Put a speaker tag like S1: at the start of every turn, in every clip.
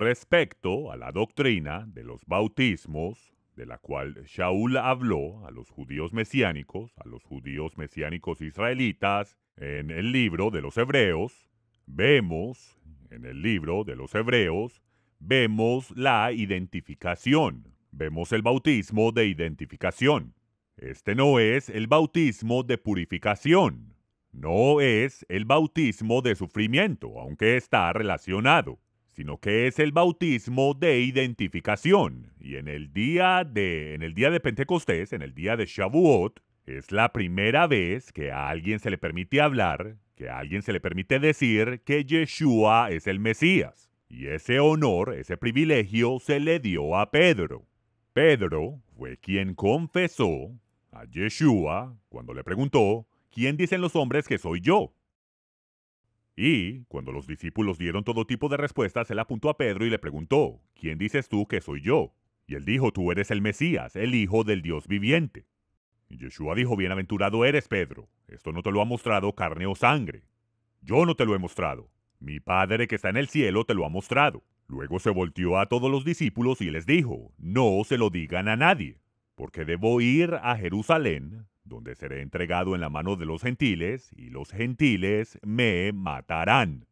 S1: Respecto a la doctrina de los bautismos, de la cual Shaul habló a los judíos mesiánicos, a los judíos mesiánicos israelitas, en el libro de los Hebreos, vemos, en el libro de los Hebreos, vemos la identificación, vemos el bautismo de identificación. Este no es el bautismo de purificación, no es el bautismo de sufrimiento, aunque está relacionado sino que es el bautismo de identificación. Y en el día de, en el día de Pentecostés, en el día de Shavuot, es la primera vez que a alguien se le permite hablar, que a alguien se le permite decir que Yeshua es el Mesías. Y ese honor, ese privilegio se le dio a Pedro. Pedro fue quien confesó a Yeshua cuando le preguntó, ¿quién dicen los hombres que soy yo? Y, cuando los discípulos dieron todo tipo de respuestas, él apuntó a Pedro y le preguntó, ¿quién dices tú que soy yo? Y él dijo, tú eres el Mesías, el Hijo del Dios viviente. Y Yeshua dijo, bienaventurado eres, Pedro, esto no te lo ha mostrado carne o sangre. Yo no te lo he mostrado, mi Padre que está en el cielo te lo ha mostrado. Luego se volteó a todos los discípulos y les dijo, no se lo digan a nadie, porque debo ir a Jerusalén donde seré entregado en la mano de los gentiles, y los gentiles me matarán.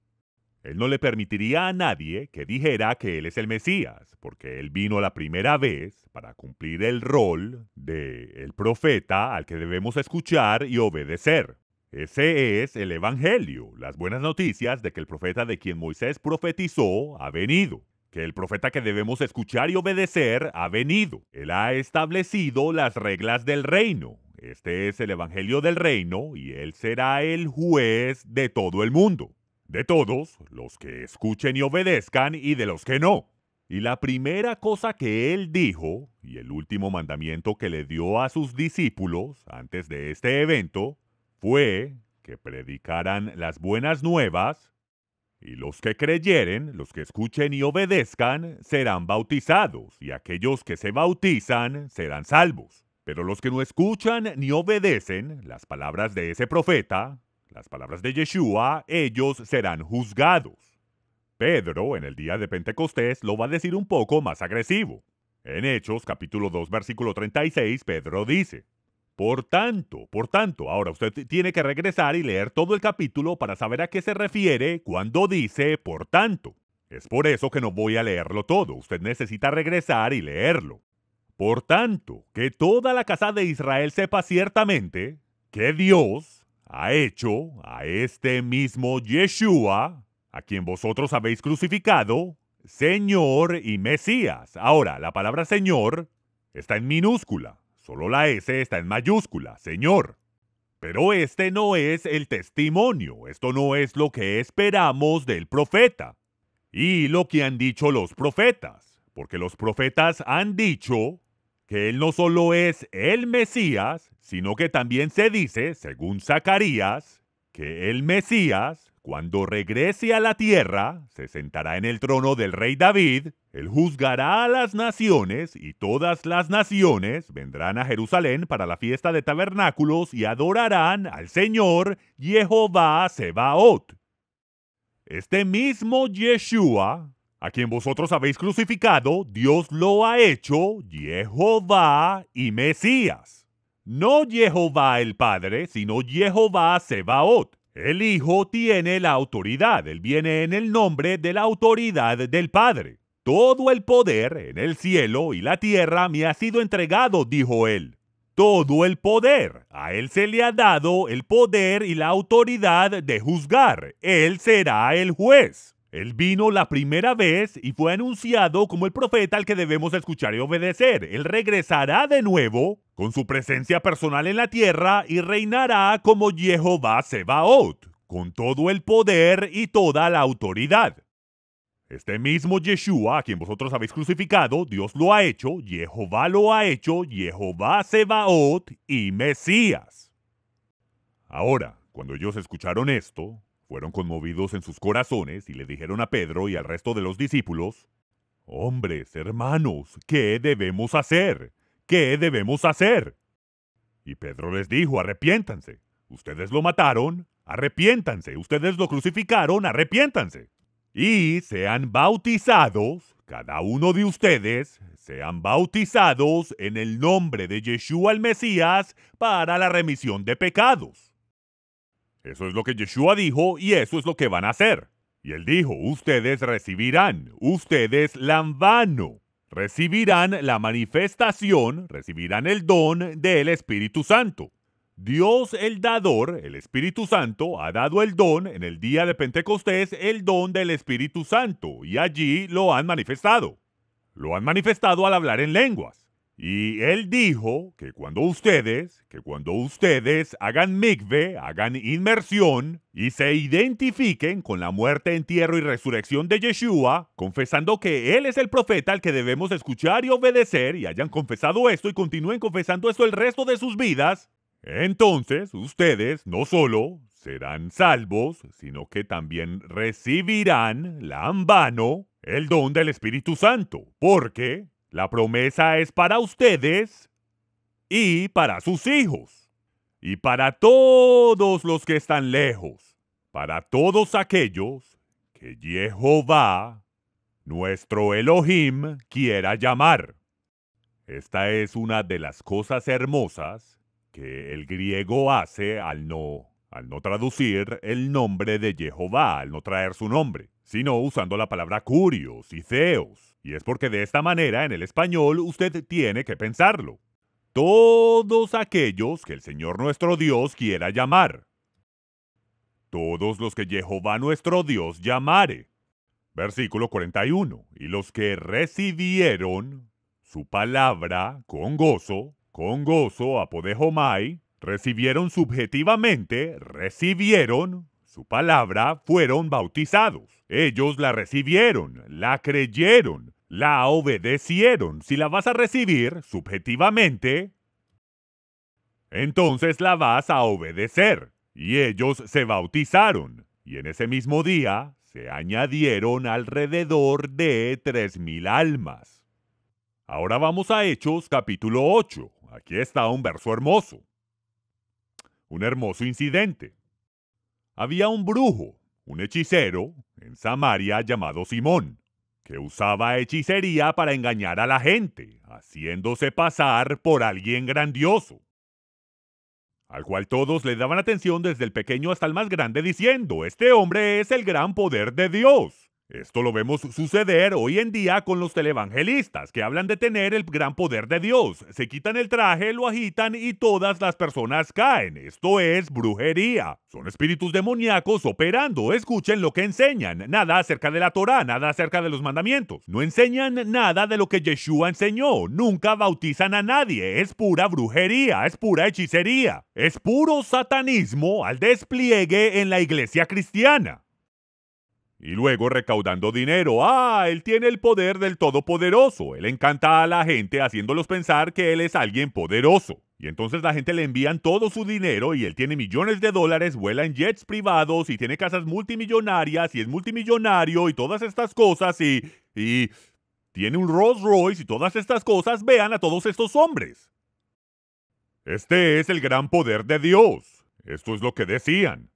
S1: Él no le permitiría a nadie que dijera que Él es el Mesías, porque Él vino la primera vez para cumplir el rol de el profeta al que debemos escuchar y obedecer. Ese es el Evangelio, las buenas noticias de que el profeta de quien Moisés profetizó ha venido, que el profeta que debemos escuchar y obedecer ha venido. Él ha establecido las reglas del reino, este es el Evangelio del Reino y Él será el juez de todo el mundo, de todos los que escuchen y obedezcan y de los que no. Y la primera cosa que Él dijo, y el último mandamiento que le dio a sus discípulos antes de este evento, fue que predicaran las buenas nuevas y los que creyeren, los que escuchen y obedezcan, serán bautizados, y aquellos que se bautizan serán salvos. Pero los que no escuchan ni obedecen las palabras de ese profeta, las palabras de Yeshua, ellos serán juzgados. Pedro, en el día de Pentecostés, lo va a decir un poco más agresivo. En Hechos, capítulo 2, versículo 36, Pedro dice, Por tanto, por tanto, ahora usted tiene que regresar y leer todo el capítulo para saber a qué se refiere cuando dice por tanto. Es por eso que no voy a leerlo todo, usted necesita regresar y leerlo. Por tanto, que toda la casa de Israel sepa ciertamente que Dios ha hecho a este mismo Yeshua, a quien vosotros habéis crucificado, Señor y Mesías. Ahora, la palabra Señor está en minúscula, solo la S está en mayúscula, Señor. Pero este no es el testimonio, esto no es lo que esperamos del profeta y lo que han dicho los profetas, porque los profetas han dicho que él no solo es el Mesías, sino que también se dice, según Zacarías, que el Mesías, cuando regrese a la tierra, se sentará en el trono del rey David, él juzgará a las naciones y todas las naciones vendrán a Jerusalén para la fiesta de tabernáculos y adorarán al Señor Jehová Sebaot. Este mismo Yeshua, a quien vosotros habéis crucificado, Dios lo ha hecho Jehová y Mesías. No Jehová el Padre, sino Jehová Sebaot. El Hijo tiene la autoridad, él viene en el nombre de la autoridad del Padre. Todo el poder en el cielo y la tierra me ha sido entregado, dijo él. Todo el poder. A él se le ha dado el poder y la autoridad de juzgar. Él será el juez. Él vino la primera vez y fue anunciado como el profeta al que debemos escuchar y obedecer. Él regresará de nuevo con su presencia personal en la tierra y reinará como Jehová Sebaot, con todo el poder y toda la autoridad. Este mismo Yeshua, a quien vosotros habéis crucificado, Dios lo ha hecho, Jehová lo ha hecho, Jehová Sebaot y Mesías. Ahora, cuando ellos escucharon esto, fueron conmovidos en sus corazones y le dijeron a Pedro y al resto de los discípulos, Hombres, hermanos, ¿qué debemos hacer? ¿Qué debemos hacer? Y Pedro les dijo, arrepiéntanse. Ustedes lo mataron, arrepiéntanse. Ustedes lo crucificaron, arrepiéntanse. Y sean bautizados, cada uno de ustedes, sean bautizados en el nombre de Yeshua el Mesías para la remisión de pecados. Eso es lo que Yeshua dijo y eso es lo que van a hacer. Y él dijo, ustedes recibirán, ustedes vano, recibirán la manifestación, recibirán el don del Espíritu Santo. Dios el dador, el Espíritu Santo, ha dado el don en el día de Pentecostés, el don del Espíritu Santo, y allí lo han manifestado. Lo han manifestado al hablar en lenguas. Y él dijo que cuando ustedes, que cuando ustedes hagan migve, hagan inmersión y se identifiquen con la muerte, entierro y resurrección de Yeshua, confesando que él es el profeta al que debemos escuchar y obedecer y hayan confesado esto y continúen confesando esto el resto de sus vidas, entonces ustedes no solo serán salvos, sino que también recibirán la vano el don del Espíritu Santo, porque la promesa es para ustedes y para sus hijos y para todos los que están lejos, para todos aquellos que Jehová, nuestro Elohim, quiera llamar. Esta es una de las cosas hermosas que el griego hace al no, al no traducir el nombre de Jehová, al no traer su nombre, sino usando la palabra curios y feos. Y es porque de esta manera en el español usted tiene que pensarlo. Todos aquellos que el Señor nuestro Dios quiera llamar. Todos los que Jehová nuestro Dios llamare. Versículo 41. Y los que recibieron su palabra con gozo, con gozo apodejomai, recibieron subjetivamente, recibieron su palabra, fueron bautizados. Ellos la recibieron, la creyeron, la obedecieron. Si la vas a recibir subjetivamente, entonces la vas a obedecer. Y ellos se bautizaron. Y en ese mismo día se añadieron alrededor de 3.000 almas. Ahora vamos a Hechos capítulo 8. Aquí está un verso hermoso. Un hermoso incidente. Había un brujo, un hechicero, en Samaria llamado Simón que usaba hechicería para engañar a la gente, haciéndose pasar por alguien grandioso. Al cual todos le daban atención desde el pequeño hasta el más grande diciendo, este hombre es el gran poder de Dios. Esto lo vemos suceder hoy en día con los televangelistas, que hablan de tener el gran poder de Dios. Se quitan el traje, lo agitan y todas las personas caen. Esto es brujería. Son espíritus demoníacos operando. Escuchen lo que enseñan. Nada acerca de la Torá, nada acerca de los mandamientos. No enseñan nada de lo que Yeshua enseñó. Nunca bautizan a nadie. Es pura brujería, es pura hechicería. Es puro satanismo al despliegue en la iglesia cristiana y luego recaudando dinero. Ah, él tiene el poder del Todopoderoso. Él encanta a la gente haciéndolos pensar que él es alguien poderoso. Y entonces la gente le envían todo su dinero y él tiene millones de dólares, vuela en jets privados y tiene casas multimillonarias y es multimillonario y todas estas cosas y... y tiene un Rolls Royce y todas estas cosas. Vean a todos estos hombres. Este es el gran poder de Dios. Esto es lo que decían.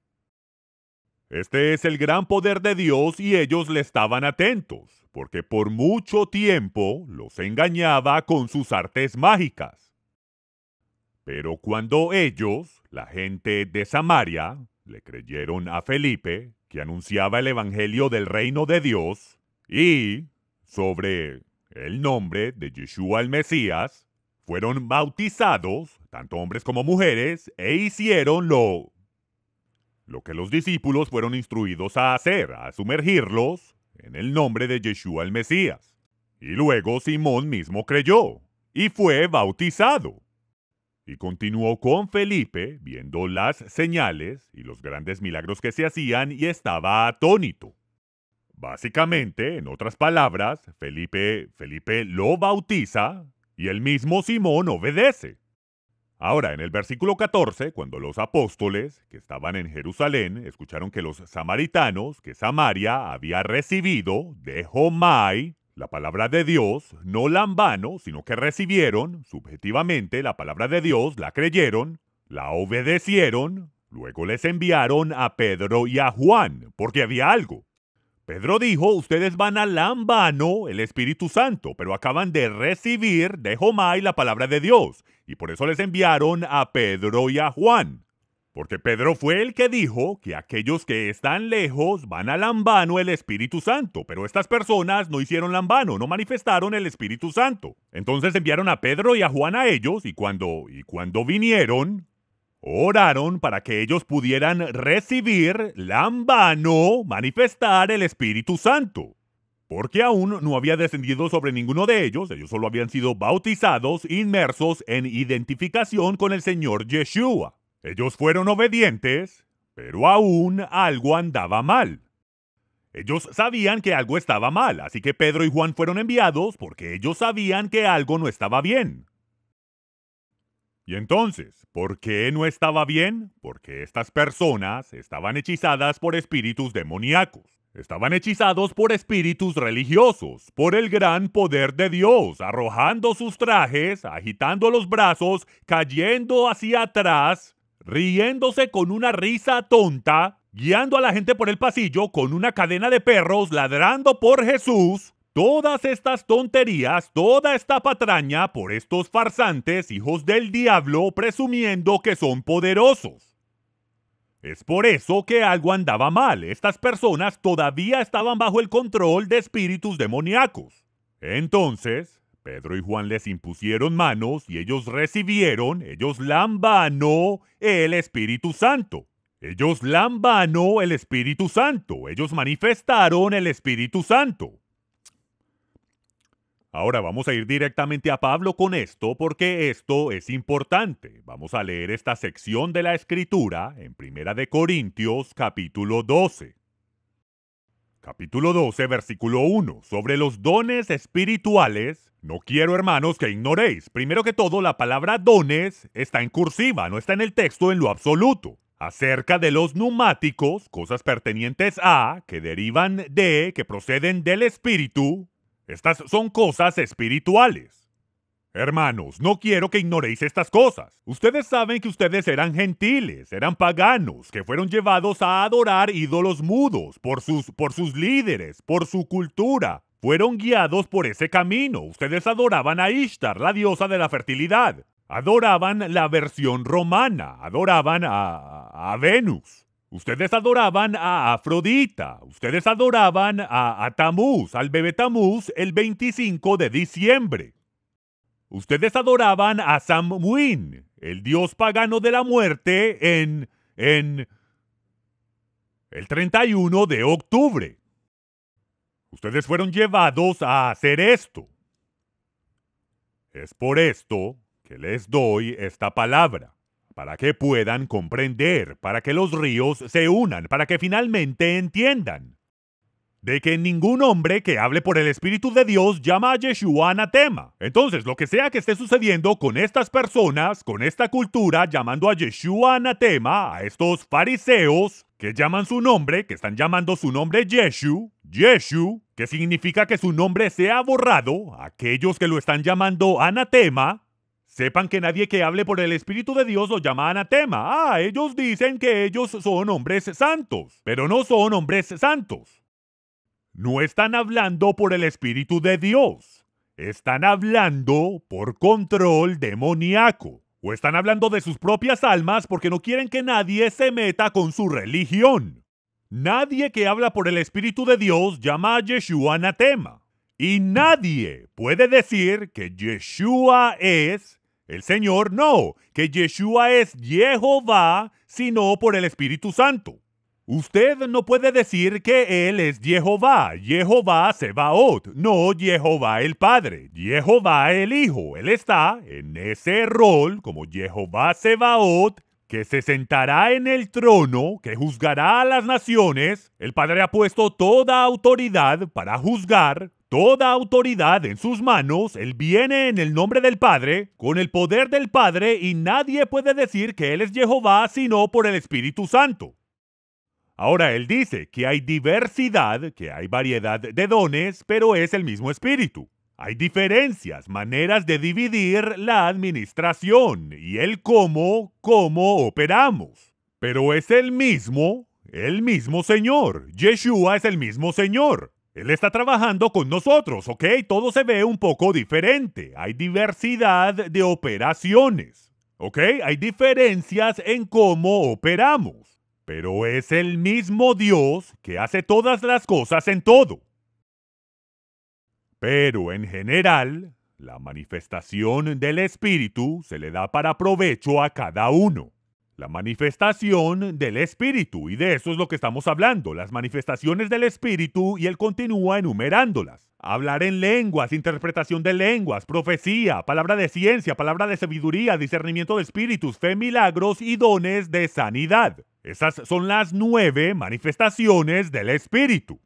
S1: Este es el gran poder de Dios y ellos le estaban atentos, porque por mucho tiempo los engañaba con sus artes mágicas. Pero cuando ellos, la gente de Samaria, le creyeron a Felipe, que anunciaba el Evangelio del reino de Dios, y sobre el nombre de Yeshua el Mesías, fueron bautizados, tanto hombres como mujeres, e hicieron lo lo que los discípulos fueron instruidos a hacer, a sumergirlos en el nombre de Yeshua el Mesías. Y luego Simón mismo creyó y fue bautizado. Y continuó con Felipe viendo las señales y los grandes milagros que se hacían y estaba atónito. Básicamente, en otras palabras, Felipe, Felipe lo bautiza y el mismo Simón obedece. Ahora, en el versículo 14, cuando los apóstoles que estaban en Jerusalén escucharon que los samaritanos que Samaria había recibido de Jomai, la palabra de Dios, no la ambano, sino que recibieron, subjetivamente, la palabra de Dios, la creyeron, la obedecieron, luego les enviaron a Pedro y a Juan, porque había algo. Pedro dijo, ustedes van a Lambano, el Espíritu Santo, pero acaban de recibir de Jomai la palabra de Dios, y por eso les enviaron a Pedro y a Juan. Porque Pedro fue el que dijo que aquellos que están lejos van a lambano el Espíritu Santo, pero estas personas no hicieron lambano, no manifestaron el Espíritu Santo. Entonces enviaron a Pedro y a Juan a ellos, y cuando, y cuando vinieron, oraron para que ellos pudieran recibir, lambano, manifestar el Espíritu Santo. Porque aún no había descendido sobre ninguno de ellos, ellos solo habían sido bautizados, inmersos en identificación con el Señor Yeshua. Ellos fueron obedientes, pero aún algo andaba mal. Ellos sabían que algo estaba mal, así que Pedro y Juan fueron enviados porque ellos sabían que algo no estaba bien. Y entonces, ¿por qué no estaba bien? Porque estas personas estaban hechizadas por espíritus demoníacos. Estaban hechizados por espíritus religiosos, por el gran poder de Dios, arrojando sus trajes, agitando los brazos, cayendo hacia atrás, riéndose con una risa tonta, guiando a la gente por el pasillo con una cadena de perros, ladrando por Jesús, Todas estas tonterías, toda esta patraña por estos farsantes hijos del diablo presumiendo que son poderosos. Es por eso que algo andaba mal. Estas personas todavía estaban bajo el control de espíritus demoníacos. Entonces, Pedro y Juan les impusieron manos y ellos recibieron, ellos lambano, el Espíritu Santo. Ellos lambano el Espíritu Santo. Ellos manifestaron el Espíritu Santo. Ahora vamos a ir directamente a Pablo con esto porque esto es importante. Vamos a leer esta sección de la escritura en Primera de Corintios capítulo 12. Capítulo 12, versículo 1. Sobre los dones espirituales, no quiero hermanos que ignoréis. Primero que todo, la palabra dones está en cursiva, no está en el texto en lo absoluto. Acerca de los numáticos, cosas pertenientes a, que derivan de, que proceden del espíritu, estas son cosas espirituales. Hermanos, no quiero que ignoréis estas cosas. Ustedes saben que ustedes eran gentiles, eran paganos, que fueron llevados a adorar ídolos mudos por sus, por sus líderes, por su cultura. Fueron guiados por ese camino. Ustedes adoraban a Ishtar, la diosa de la fertilidad. Adoraban la versión romana, adoraban a, a Venus. Ustedes adoraban a Afrodita, ustedes adoraban a, Tamuz, al bebé Tamuz, el 25 de diciembre. Ustedes adoraban a Samhain, el dios pagano de la muerte, en... en... el 31 de octubre. Ustedes fueron llevados a hacer esto. Es por esto que les doy esta palabra para que puedan comprender, para que los ríos se unan, para que finalmente entiendan. De que ningún hombre que hable por el Espíritu de Dios llama a Yeshua anatema. Entonces, lo que sea que esté sucediendo con estas personas, con esta cultura, llamando a Yeshua anatema, a estos fariseos, que llaman su nombre, que están llamando su nombre Yeshu, Yeshu, que significa que su nombre sea borrado, aquellos que lo están llamando anatema, Sepan que nadie que hable por el Espíritu de Dios los llama anatema. Ah, ellos dicen que ellos son hombres santos, pero no son hombres santos. No están hablando por el Espíritu de Dios. Están hablando por control demoníaco. O están hablando de sus propias almas porque no quieren que nadie se meta con su religión. Nadie que habla por el Espíritu de Dios llama a Yeshua anatema. Y nadie puede decir que Yeshua es el Señor no, que Yeshua es Jehová, sino por el Espíritu Santo. Usted no puede decir que Él es Jehová, Jehová Sebaot, no Jehová el Padre, Jehová el Hijo. Él está en ese rol como Jehová Sebaot, que se sentará en el trono, que juzgará a las naciones. El Padre ha puesto toda autoridad para juzgar, toda autoridad en sus manos, Él viene en el nombre del Padre, con el poder del Padre, y nadie puede decir que Él es Jehová sino por el Espíritu Santo. Ahora Él dice que hay diversidad, que hay variedad de dones, pero es el mismo Espíritu. Hay diferencias, maneras de dividir la administración y el cómo, cómo operamos. Pero es el mismo, el mismo Señor. Yeshua es el mismo Señor. Él está trabajando con nosotros, ¿ok? Todo se ve un poco diferente. Hay diversidad de operaciones, ¿ok? Hay diferencias en cómo operamos. Pero es el mismo Dios que hace todas las cosas en todo. Pero en general, la manifestación del Espíritu se le da para provecho a cada uno la manifestación del Espíritu. Y de eso es lo que estamos hablando, las manifestaciones del Espíritu y él continúa enumerándolas. Hablar en lenguas, interpretación de lenguas, profecía, palabra de ciencia, palabra de sabiduría, discernimiento de espíritus, fe, milagros y dones de sanidad. Esas son las nueve manifestaciones del Espíritu.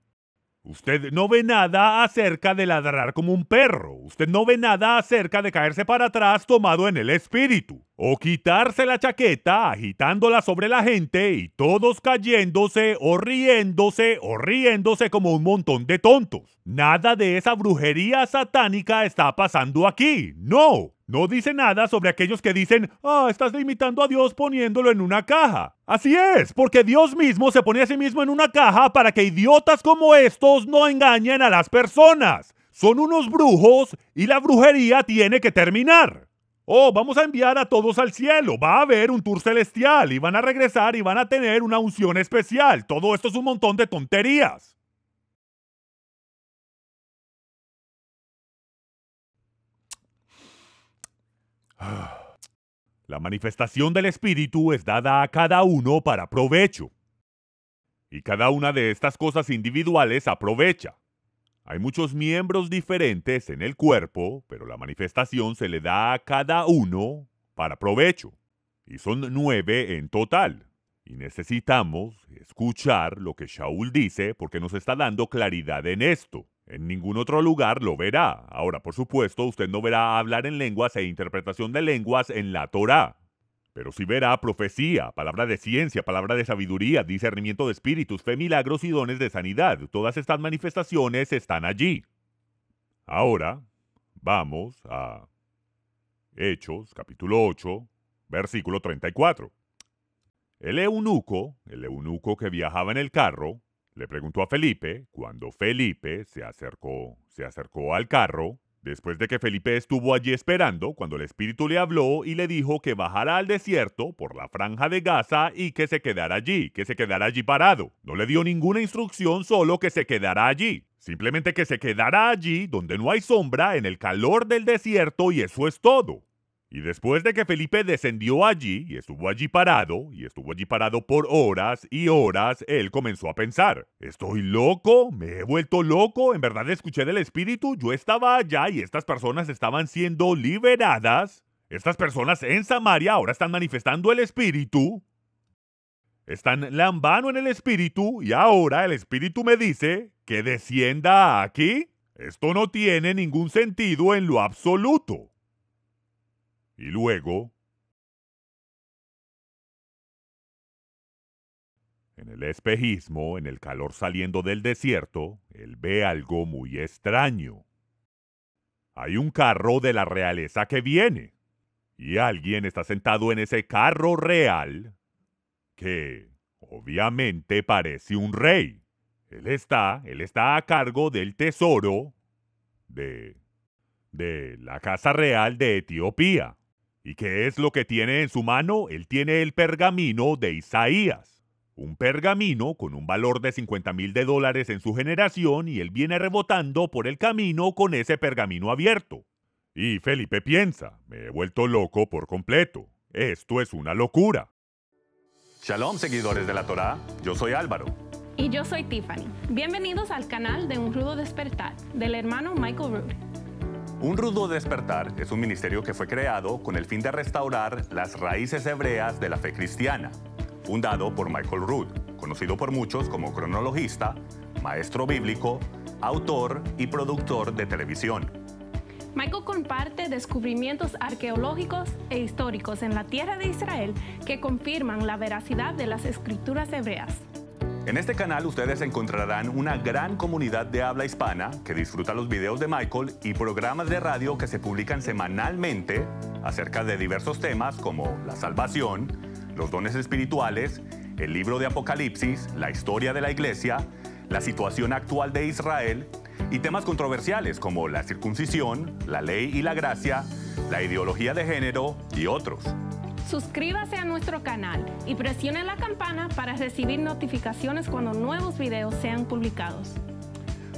S1: Usted no ve nada acerca de ladrar como un perro. Usted no ve nada acerca de caerse para atrás tomado en el espíritu o quitarse la chaqueta agitándola sobre la gente y todos cayéndose o riéndose o riéndose como un montón de tontos. Nada de esa brujería satánica está pasando aquí, no. No dice nada sobre aquellos que dicen, ah, estás limitando a Dios poniéndolo en una caja. Así es, porque Dios mismo se pone a sí mismo en una caja para que idiotas como estos no engañen a las personas. Son unos brujos y la brujería tiene que terminar. Oh, vamos a enviar a todos al cielo, va a haber un tour celestial y van a regresar y van a tener una unción especial. Todo esto es un montón de tonterías. La manifestación del Espíritu es dada a cada uno para provecho. Y cada una de estas cosas individuales aprovecha. Hay muchos miembros diferentes en el cuerpo, pero la manifestación se le da a cada uno para provecho. Y son nueve en total. Y necesitamos escuchar lo que Shaul dice porque nos está dando claridad en esto. En ningún otro lugar lo verá. Ahora, por supuesto, usted no verá hablar en lenguas e interpretación de lenguas en la Torá. Pero si verá profecía, palabra de ciencia, palabra de sabiduría, discernimiento de espíritus, fe, milagros y dones de sanidad, todas estas manifestaciones están allí. Ahora vamos a Hechos, capítulo 8, versículo 34. El eunuco, el eunuco que viajaba en el carro, le preguntó a Felipe, cuando Felipe se acercó, se acercó al carro, Después de que Felipe estuvo allí esperando, cuando el espíritu le habló y le dijo que bajara al desierto por la franja de Gaza y que se quedara allí, que se quedara allí parado. No le dio ninguna instrucción, solo que se quedara allí. Simplemente que se quedara allí donde no hay sombra, en el calor del desierto y eso es todo. Y después de que Felipe descendió allí y estuvo allí parado, y estuvo allí parado por horas y horas, él comenzó a pensar, ¿estoy loco? ¿Me he vuelto loco? ¿En verdad escuché del espíritu? Yo estaba allá y estas personas estaban siendo liberadas. Estas personas en Samaria ahora están manifestando el espíritu. Están lambano en el espíritu y ahora el espíritu me dice que descienda aquí. Esto no tiene ningún sentido en lo absoluto y luego En el espejismo, en el calor saliendo del desierto, él ve algo muy extraño. Hay un carro de la realeza que viene. Y alguien está sentado en ese carro real que obviamente parece un rey. Él está, él está a cargo del tesoro de de la casa real de Etiopía. ¿Y qué es lo que tiene en su mano? Él tiene el pergamino de Isaías. Un pergamino con un valor de 50 mil de dólares en su generación y él viene rebotando por el camino con ese pergamino abierto. Y Felipe piensa, me he vuelto loco por completo. Esto es una locura. Shalom, seguidores de la Torá. Yo soy Álvaro. Y yo soy Tiffany. Bienvenidos al canal de Un Rudo Despertar del hermano Michael Rude. Un rudo despertar es un ministerio que fue creado con el fin de restaurar las raíces hebreas de la fe cristiana, fundado por Michael Rood, conocido por muchos como cronologista, maestro bíblico, autor y productor de televisión. Michael comparte descubrimientos arqueológicos e históricos en la tierra de Israel que confirman la veracidad de las escrituras hebreas. En este canal ustedes encontrarán una gran comunidad de habla hispana que disfruta los videos de Michael y programas de radio que se publican semanalmente acerca de diversos temas como la salvación, los dones espirituales, el libro de Apocalipsis, la historia de la iglesia, la situación actual de Israel y temas controversiales como la circuncisión, la ley y la gracia, la ideología de género y otros. Suscríbase a nuestro canal y presione la campana para recibir notificaciones cuando nuevos videos sean publicados.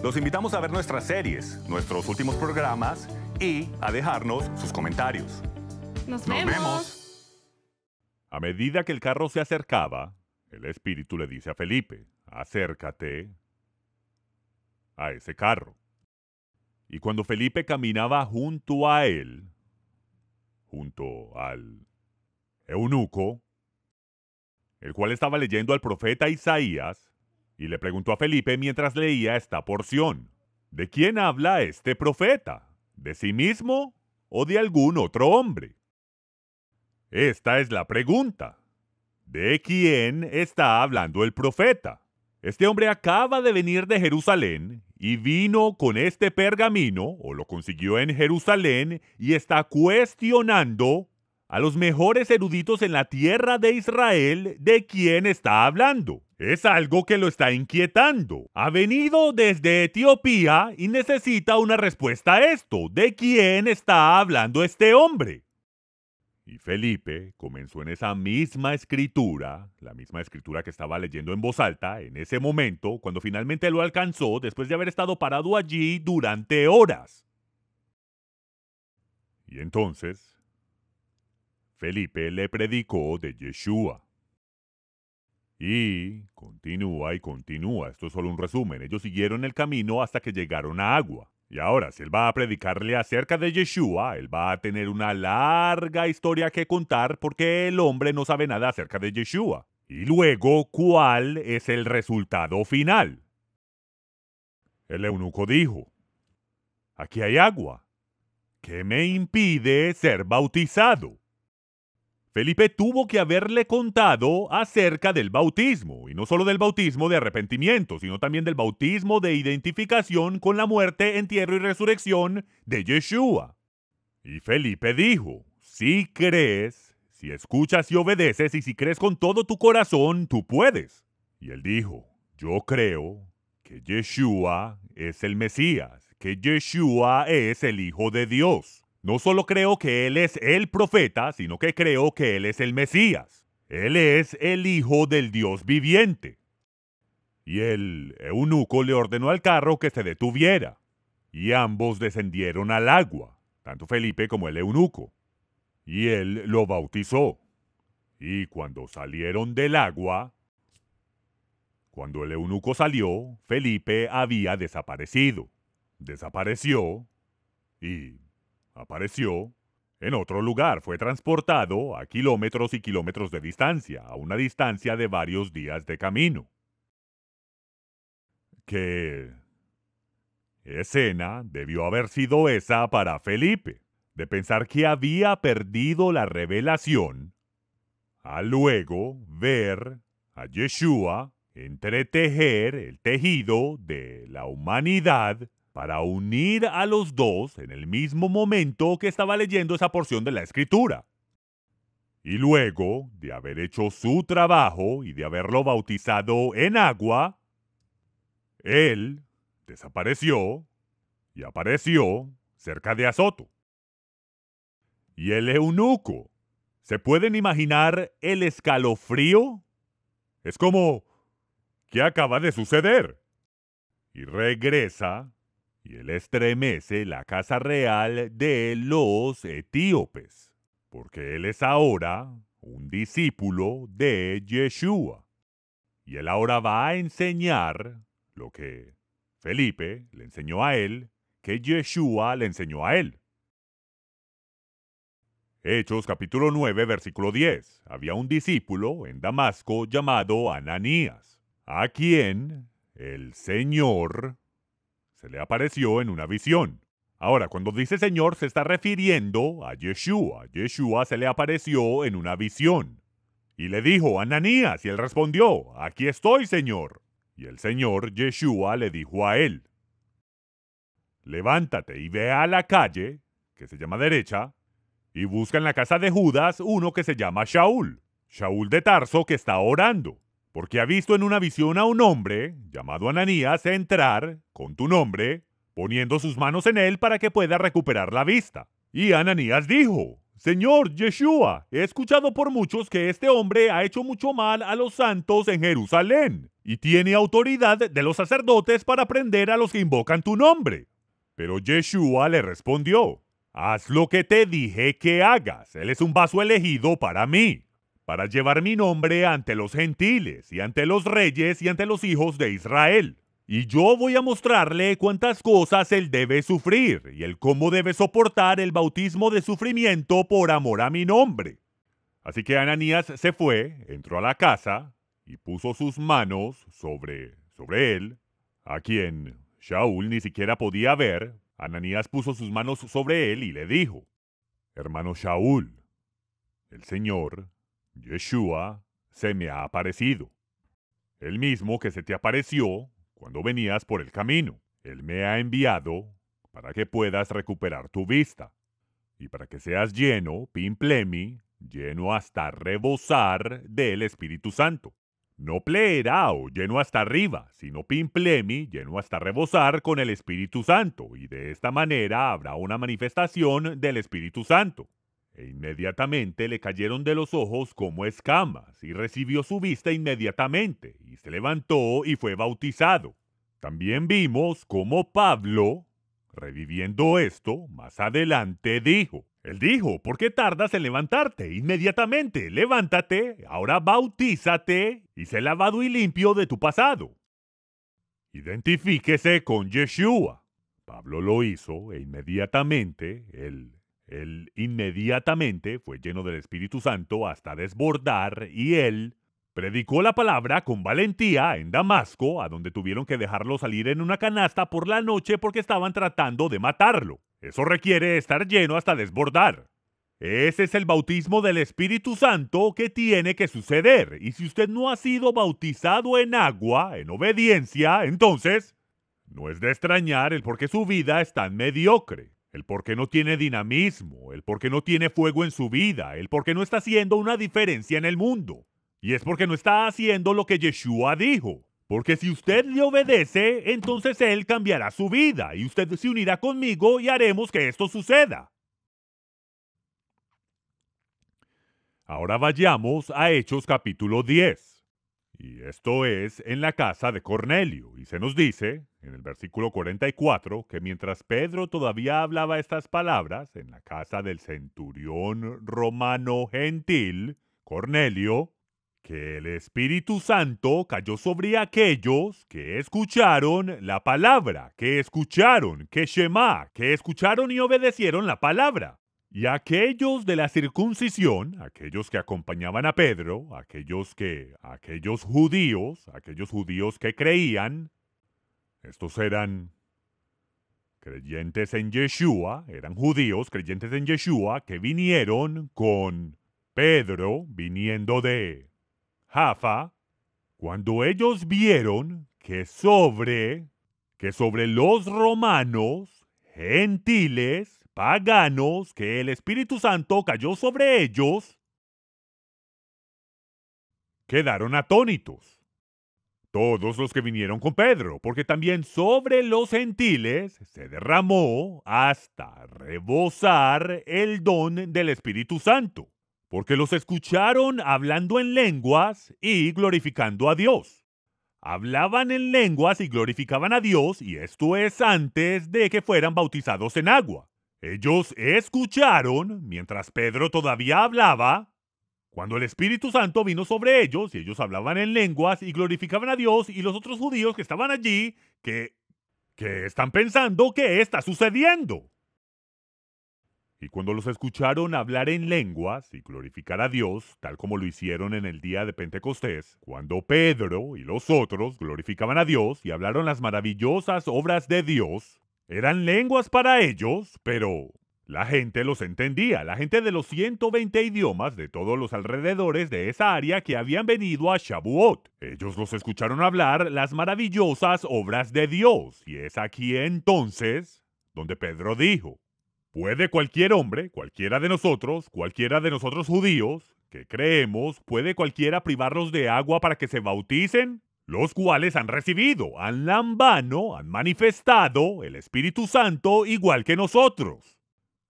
S1: Los invitamos a ver nuestras series, nuestros últimos programas y a dejarnos sus comentarios. Nos vemos. A medida que el carro se acercaba, el espíritu le dice a Felipe, acércate a ese carro. Y cuando Felipe caminaba junto a él, junto al eunuco, el cual estaba leyendo al profeta Isaías, y le preguntó a Felipe mientras leía esta porción, ¿de quién habla este profeta? ¿De sí mismo o de algún otro hombre? Esta es la pregunta. ¿De quién está hablando el profeta? Este hombre acaba de venir de Jerusalén y vino con este pergamino, o lo consiguió en Jerusalén, y está cuestionando a los mejores eruditos en la tierra de Israel de quién está hablando. Es algo que lo está inquietando. Ha venido desde Etiopía y necesita una respuesta a esto. ¿De quién está hablando este hombre? Y Felipe comenzó en esa misma escritura, la misma escritura que estaba leyendo en voz alta en ese momento, cuando finalmente lo alcanzó después de haber estado parado allí durante horas. Y entonces Felipe le predicó de Yeshua. Y continúa y continúa. Esto es solo un resumen. Ellos siguieron el camino hasta que llegaron a agua. Y ahora, si él va a predicarle acerca de Yeshua, él va a tener una larga historia que contar porque el hombre no sabe nada acerca de Yeshua. Y luego, ¿cuál es el resultado final? El eunuco dijo, aquí hay agua. ¿Qué me impide ser bautizado? Felipe tuvo que haberle contado acerca del bautismo, y no solo del bautismo de arrepentimiento, sino también del bautismo de identificación con la muerte, entierro y resurrección de Yeshua. Y Felipe dijo, si crees, si escuchas y obedeces, y si crees con todo tu corazón, tú puedes. Y él dijo, yo creo que Yeshua es el Mesías, que Yeshua es el Hijo de Dios. No solo creo que Él es el profeta, sino que creo que Él es el Mesías. Él es el Hijo del Dios viviente. Y el eunuco le ordenó al carro que se detuviera, y ambos descendieron al agua, tanto Felipe como el eunuco, y él lo bautizó. Y cuando salieron del agua, cuando el eunuco salió, Felipe había desaparecido. Desapareció y apareció en otro lugar. Fue transportado a kilómetros y kilómetros de distancia, a una distancia de varios días de camino. Que escena debió haber sido esa para Felipe? De pensar que había perdido la revelación, a luego ver a Yeshua entretejer el tejido de la humanidad para unir a los dos en el mismo momento que estaba leyendo esa porción de la escritura. Y luego de haber hecho su trabajo y de haberlo bautizado en agua, él desapareció y apareció cerca de Azoto. Y el eunuco, ¿se pueden imaginar el escalofrío? Es como, ¿qué acaba de suceder? Y regresa y él estremece la casa real de los etíopes, porque él es ahora un discípulo de Yeshua. Y él ahora va a enseñar lo que Felipe le enseñó a él, que Yeshua le enseñó a él. Hechos capítulo 9, versículo 10. Había un discípulo en Damasco llamado Ananías, a quien el Señor se le apareció en una visión. Ahora, cuando dice Señor, se está refiriendo a Yeshua. Yeshua se le apareció en una visión. Y le dijo, Ananías, y él respondió, aquí estoy, Señor. Y el Señor Yeshua le dijo a él, levántate y ve a la calle, que se llama derecha, y busca en la casa de Judas uno que se llama Shaul, Shaul de Tarso que está orando porque ha visto en una visión a un hombre, llamado Ananías, entrar, con tu nombre, poniendo sus manos en él para que pueda recuperar la vista. Y Ananías dijo, Señor Yeshua, he escuchado por muchos que este hombre ha hecho mucho mal a los santos en Jerusalén, y tiene autoridad de los sacerdotes para prender a los que invocan tu nombre. Pero Yeshua le respondió, Haz lo que te dije que hagas, él es un vaso elegido para mí para llevar mi nombre ante los gentiles y ante los reyes y ante los hijos de Israel. Y yo voy a mostrarle cuántas cosas él debe sufrir y el cómo debe soportar el bautismo de sufrimiento por amor a mi nombre. Así que Ananías se fue, entró a la casa y puso sus manos sobre sobre él, a quien Shaul ni siquiera podía ver. Ananías puso sus manos sobre él y le dijo: Hermano Shaul, el Señor Yeshua se me ha aparecido. El mismo que se te apareció cuando venías por el camino. Él me ha enviado para que puedas recuperar tu vista y para que seas lleno, pimplemi, lleno hasta rebosar del Espíritu Santo. No pleerao, lleno hasta arriba, sino pimplemi, lleno hasta rebosar con el Espíritu Santo, y de esta manera habrá una manifestación del Espíritu Santo e inmediatamente le cayeron de los ojos como escamas, y recibió su vista inmediatamente, y se levantó y fue bautizado. También vimos cómo Pablo, reviviendo esto, más adelante dijo, él dijo, ¿por qué tardas en levantarte? Inmediatamente, levántate, ahora bautízate y sé lavado y limpio de tu pasado. Identifíquese con Yeshua. Pablo lo hizo e inmediatamente él... Él inmediatamente fue lleno del Espíritu Santo hasta desbordar y él predicó la palabra con valentía en Damasco, a donde tuvieron que dejarlo salir en una canasta por la noche porque estaban tratando de matarlo. Eso requiere estar lleno hasta desbordar. Ese es el bautismo del Espíritu Santo que tiene que suceder. Y si usted no ha sido bautizado en agua, en obediencia, entonces no es de extrañar el por qué su vida es tan mediocre el por qué no tiene dinamismo, el por qué no tiene fuego en su vida, el por qué no está haciendo una diferencia en el mundo. Y es porque no está haciendo lo que Yeshua dijo. Porque si usted le obedece, entonces Él cambiará su vida y usted se unirá conmigo y haremos que esto suceda. Ahora vayamos a Hechos capítulo 10. Y esto es en la casa de Cornelio. Y se nos dice, en el versículo 44, que mientras Pedro todavía hablaba estas palabras, en la casa del centurión romano gentil, Cornelio, que el Espíritu Santo cayó sobre aquellos que escucharon la palabra, que escucharon, que Shema, que escucharon y obedecieron la palabra. Y aquellos de la circuncisión, aquellos que acompañaban a Pedro, aquellos que, aquellos judíos, aquellos judíos que creían, estos eran creyentes en Yeshua, eran judíos creyentes en Yeshua que vinieron con Pedro viniendo de Jafa, cuando ellos vieron que sobre, que sobre los romanos, gentiles, paganos que el Espíritu Santo cayó sobre ellos, quedaron atónitos. Todos los que vinieron con Pedro, porque también sobre los gentiles se derramó hasta rebosar el don del Espíritu Santo, porque los escucharon hablando en lenguas y glorificando a Dios. Hablaban en lenguas y glorificaban a Dios, y esto es antes de que fueran bautizados en agua. Ellos escucharon, mientras Pedro todavía hablaba, cuando el Espíritu Santo vino sobre ellos, y ellos hablaban en lenguas y glorificaban a Dios, y los otros judíos que estaban allí, que, que están pensando ¿qué está sucediendo. Y cuando los escucharon hablar en lenguas y glorificar a Dios, tal como lo hicieron en el día de Pentecostés, cuando Pedro y los otros glorificaban a Dios y hablaron las maravillosas obras de Dios, eran lenguas para ellos, pero la gente los entendía, la gente de los 120 idiomas de todos los alrededores de esa área que habían venido a Shabuot. Ellos los escucharon hablar las maravillosas obras de Dios, y es aquí entonces donde Pedro dijo, ¿puede cualquier hombre, cualquiera de nosotros, cualquiera de nosotros judíos, que creemos, puede cualquiera privarlos de agua para que se bauticen? los cuales han recibido, han lambano, han manifestado el Espíritu Santo igual que nosotros.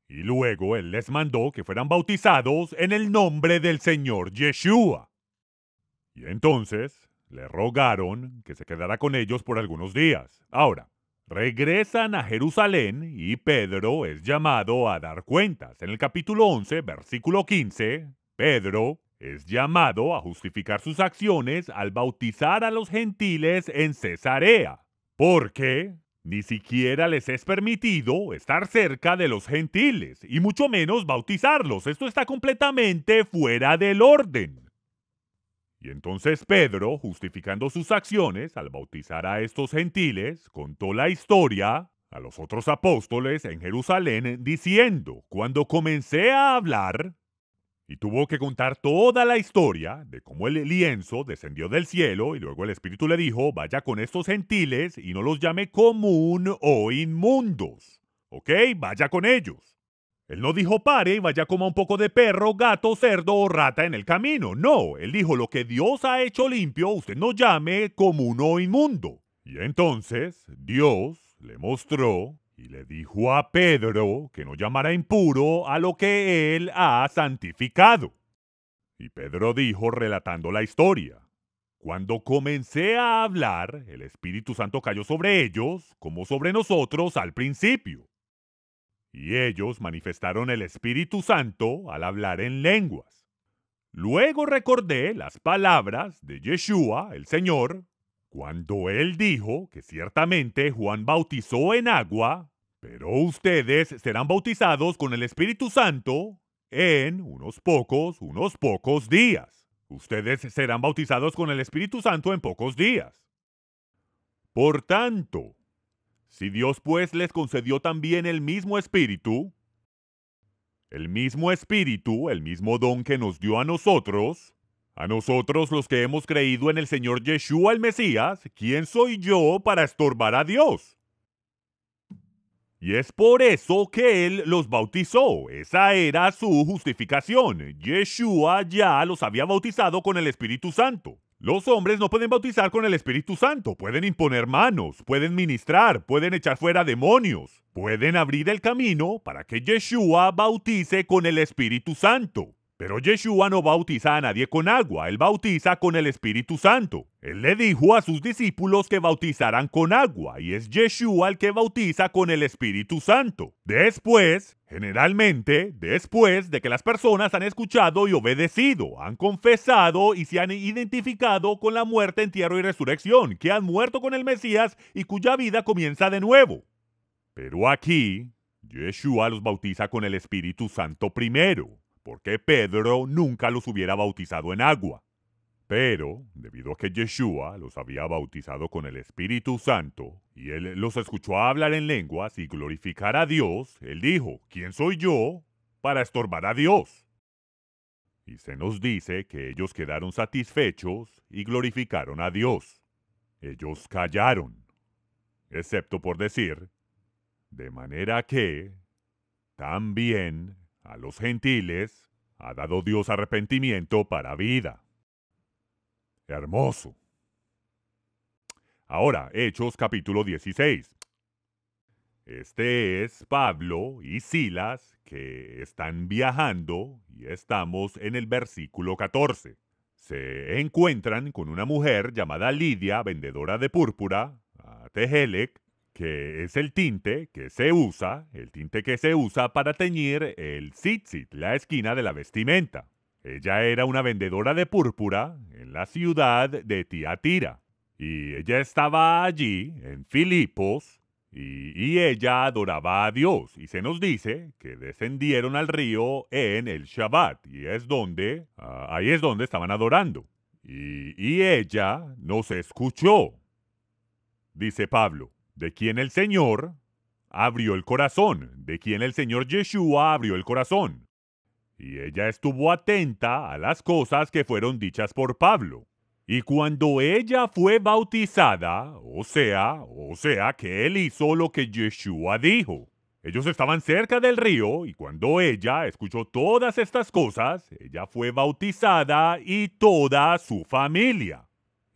S1: Y luego Él les mandó que fueran bautizados en el nombre del Señor Yeshua. Y entonces le rogaron que se quedara con ellos por algunos días. Ahora, regresan a Jerusalén y Pedro es llamado a dar cuentas. En el capítulo 11, versículo 15, Pedro es llamado a justificar sus acciones al bautizar a los gentiles en Cesarea, porque ni siquiera les es permitido estar cerca de los gentiles, y mucho menos bautizarlos. Esto está completamente fuera del orden. Y entonces Pedro, justificando sus acciones al bautizar a estos gentiles, contó la historia a los otros apóstoles en Jerusalén diciendo, cuando comencé a hablar, y tuvo que contar toda la historia de cómo el lienzo descendió del cielo y luego el espíritu le dijo, vaya con estos gentiles y no los llame común o inmundos. ¿Ok? Vaya con ellos. Él no dijo pare y vaya como un poco de perro, gato, cerdo o rata en el camino. No, él dijo lo que Dios ha hecho limpio, usted no llame común o inmundo. Y entonces Dios le mostró y le dijo a Pedro que no llamara impuro a lo que él ha santificado. Y Pedro dijo relatando la historia. Cuando comencé a hablar, el Espíritu Santo cayó sobre ellos, como sobre nosotros al principio. Y ellos manifestaron el Espíritu Santo al hablar en lenguas. Luego recordé las palabras de Yeshua, el Señor, cuando él dijo que ciertamente Juan bautizó en agua, pero ustedes serán bautizados con el Espíritu Santo en unos pocos, unos pocos días. Ustedes serán bautizados con el Espíritu Santo en pocos días. Por tanto, si Dios pues les concedió también el mismo Espíritu, el mismo Espíritu, el mismo don que nos dio a nosotros, a nosotros los que hemos creído en el Señor Yeshua el Mesías, ¿quién soy yo para estorbar a Dios? Y es por eso que Él los bautizó. Esa era su justificación. Yeshua ya los había bautizado con el Espíritu Santo. Los hombres no pueden bautizar con el Espíritu Santo, pueden imponer manos, pueden ministrar, pueden echar fuera demonios, pueden abrir el camino para que Yeshua bautice con el Espíritu Santo. Pero Yeshua no bautiza a nadie con agua, él bautiza con el Espíritu Santo. Él le dijo a sus discípulos que bautizarán con agua, y es Yeshua el que bautiza con el Espíritu Santo. Después, generalmente, después de que las personas han escuchado y obedecido, han confesado y se han identificado con la muerte, entierro y resurrección, que han muerto con el Mesías y cuya vida comienza de nuevo. Pero aquí, Yeshua los bautiza con el Espíritu Santo primero porque Pedro nunca los hubiera bautizado en agua. Pero, debido a que Yeshua los había bautizado con el Espíritu Santo, y él los escuchó hablar en lenguas y glorificar a Dios, él dijo, ¿quién soy yo para estorbar a Dios? Y se nos dice que ellos quedaron satisfechos y glorificaron a Dios. Ellos callaron, excepto por decir, de manera que también a los gentiles, ha dado Dios arrepentimiento para vida. Hermoso. Ahora, Hechos capítulo 16. Este es Pablo y Silas que están viajando y estamos en el versículo 14. Se encuentran con una mujer llamada Lidia, vendedora de púrpura, a Tejelec, que es el tinte que se usa, el tinte que se usa para teñir el tzitzit, la esquina de la vestimenta. Ella era una vendedora de púrpura en la ciudad de Tiatira. Y ella estaba allí, en Filipos, y, ella adoraba a Dios. Y se nos dice que descendieron al río en el Shabbat, y es donde, ah, ahí es donde estaban adorando. y ella nos escuchó, dice Pablo de quien el Señor abrió el corazón, de quien el Señor Yeshua abrió el corazón. Y ella estuvo atenta a las cosas que fueron dichas por Pablo. Y cuando ella fue bautizada, o sea, o sea que él hizo lo que Yeshua dijo. Ellos estaban cerca del río y cuando ella escuchó todas estas cosas, ella fue bautizada y toda su familia.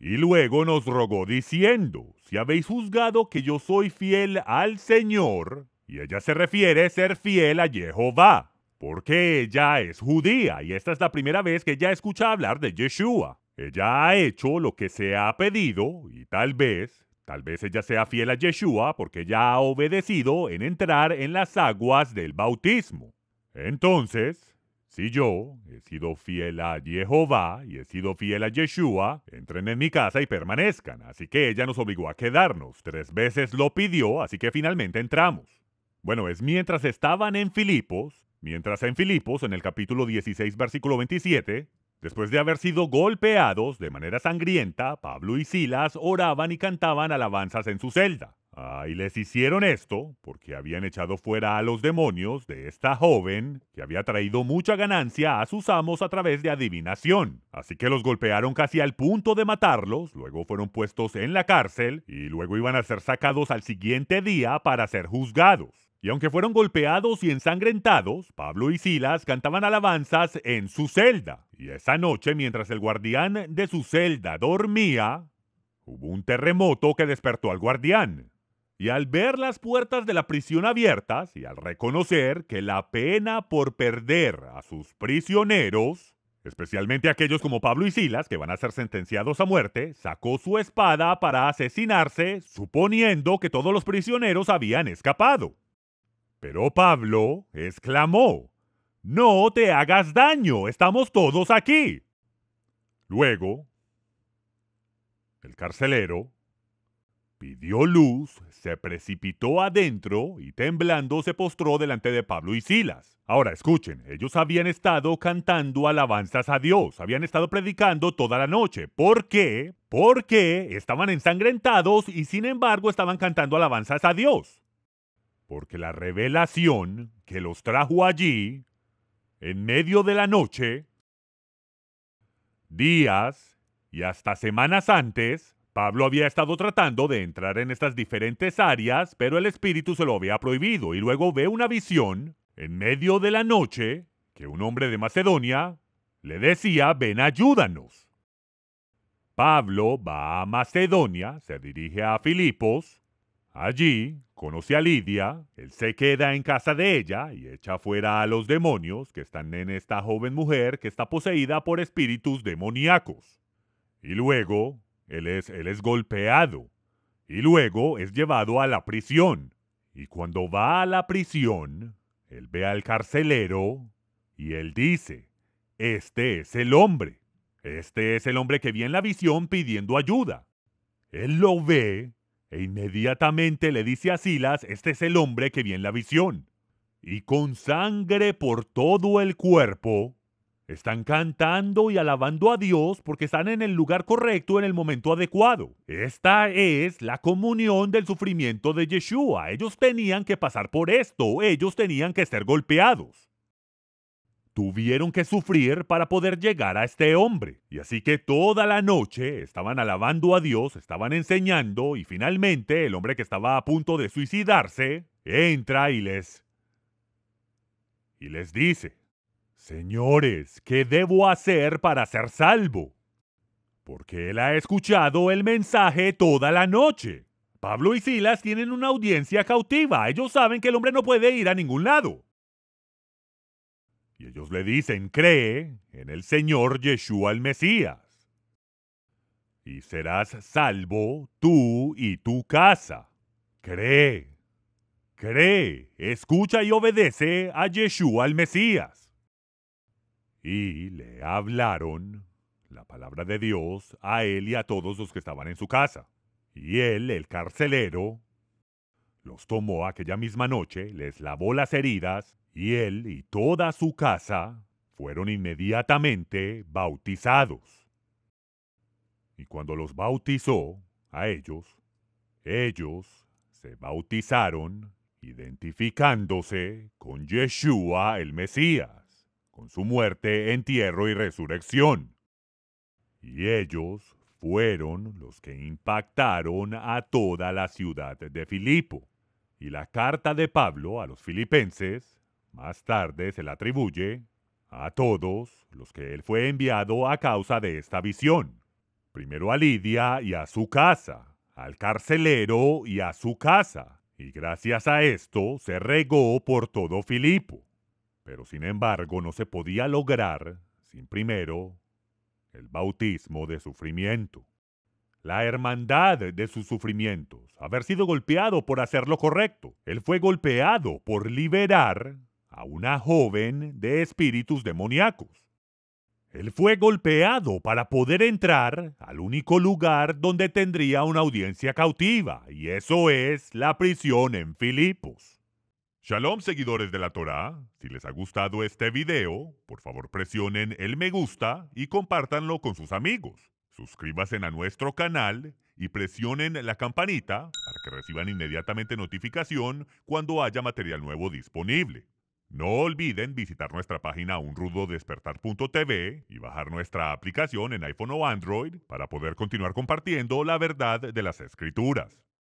S1: Y luego nos rogó diciendo, si habéis juzgado que yo soy fiel al Señor, y ella se refiere a ser fiel a Jehová, porque ella es judía y esta es la primera vez que ella escucha hablar de Yeshua. Ella ha hecho lo que se ha pedido y tal vez, tal vez ella sea fiel a Yeshua porque ella ha obedecido en entrar en las aguas del bautismo. Entonces, si yo he sido fiel a Jehová y he sido fiel a Yeshua, entren en mi casa y permanezcan. Así que ella nos obligó a quedarnos. Tres veces lo pidió, así que finalmente entramos. Bueno, es mientras estaban en Filipos, mientras en Filipos, en el capítulo 16, versículo 27, después de haber sido golpeados de manera sangrienta, Pablo y Silas oraban y cantaban alabanzas en su celda. Ah, y les hicieron esto porque habían echado fuera a los demonios de esta joven que había traído mucha ganancia a sus amos a través de adivinación. Así que los golpearon casi al punto de matarlos, luego fueron puestos en la cárcel y luego iban a ser sacados al siguiente día para ser juzgados. Y aunque fueron golpeados y ensangrentados, Pablo y Silas cantaban alabanzas en su celda. Y esa noche, mientras el guardián de su celda dormía, hubo un terremoto que despertó al guardián. Y al ver las puertas de la prisión abiertas y al reconocer que la pena por perder a sus prisioneros, especialmente aquellos como Pablo y Silas, que van a ser sentenciados a muerte, sacó su espada para asesinarse, suponiendo que todos los prisioneros habían escapado. Pero Pablo exclamó, No te hagas daño, estamos todos aquí. Luego, el carcelero pidió luz, se precipitó adentro y temblando se postró delante de Pablo y Silas. Ahora escuchen, ellos habían estado cantando alabanzas a Dios, habían estado predicando toda la noche. ¿Por qué? Porque estaban ensangrentados y sin embargo estaban cantando alabanzas a Dios. Porque la revelación que los trajo allí, en medio de la noche, días y hasta semanas antes, Pablo había estado tratando de entrar en estas diferentes áreas, pero el espíritu se lo había prohibido y luego ve una visión, en medio de la noche, que un hombre de Macedonia le decía, ven ayúdanos. Pablo va a Macedonia, se dirige a Filipos, allí conoce a Lidia, él se queda en casa de ella y echa fuera a los demonios que están en esta joven mujer que está poseída por espíritus demoníacos. Y luego él es, golpeado y luego es llevado a la prisión. Y cuando va a la prisión, él ve al carcelero y él dice, este es el hombre. Este es el hombre que vi en la visión pidiendo ayuda. Él lo ve e inmediatamente le dice a Silas, este es el hombre que vi en la visión. Y con sangre por todo el cuerpo, están cantando y alabando a Dios porque están en el lugar correcto en el momento adecuado. Esta es la comunión del sufrimiento de Yeshua. Ellos tenían que pasar por esto, ellos tenían que ser golpeados. Tuvieron que sufrir para poder llegar a este hombre. Y así que toda la noche estaban alabando a Dios, estaban enseñando y finalmente el hombre que estaba a punto de suicidarse entra y les... y les dice, Señores, ¿qué debo hacer para ser salvo? Porque él ha escuchado el mensaje toda la noche. Pablo y Silas tienen una audiencia cautiva. Ellos saben que el hombre no puede ir a ningún lado. Y ellos le dicen, cree en el Señor Yeshua el Mesías. Y serás salvo tú y tu casa. Cree, cree, escucha y obedece a Yeshua el Mesías y le hablaron la palabra de Dios a él y a todos los que estaban en su casa. Y él, el carcelero, los tomó aquella misma noche, les lavó las heridas, y él y toda su casa fueron inmediatamente bautizados. Y cuando los bautizó a ellos, ellos se bautizaron identificándose con Yeshua el Mesías con su muerte, entierro y resurrección. Y ellos fueron los que impactaron a toda la ciudad de Filipo. Y la carta de Pablo a los filipenses más tarde se la atribuye a todos los que él fue enviado a causa de esta visión. Primero a Lidia y a su casa, al carcelero y a su casa. Y gracias a esto se regó por todo Filipo. Pero sin embargo no se podía lograr sin primero el bautismo de sufrimiento, la hermandad de sus sufrimientos, haber sido golpeado por hacer lo correcto. Él fue golpeado por liberar a una joven de espíritus demoníacos. Él fue golpeado para poder entrar al único lugar donde tendría una audiencia cautiva, y eso es la prisión en Filipos. Shalom seguidores de la Torá, si les ha gustado este video, por favor presionen el me gusta y compártanlo con sus amigos. Suscríbanse a nuestro canal y presionen la campanita para que reciban inmediatamente notificación cuando haya material nuevo disponible. No olviden visitar nuestra página unrudodespertar.tv y bajar nuestra aplicación en iPhone o Android para poder continuar compartiendo la verdad de las escrituras.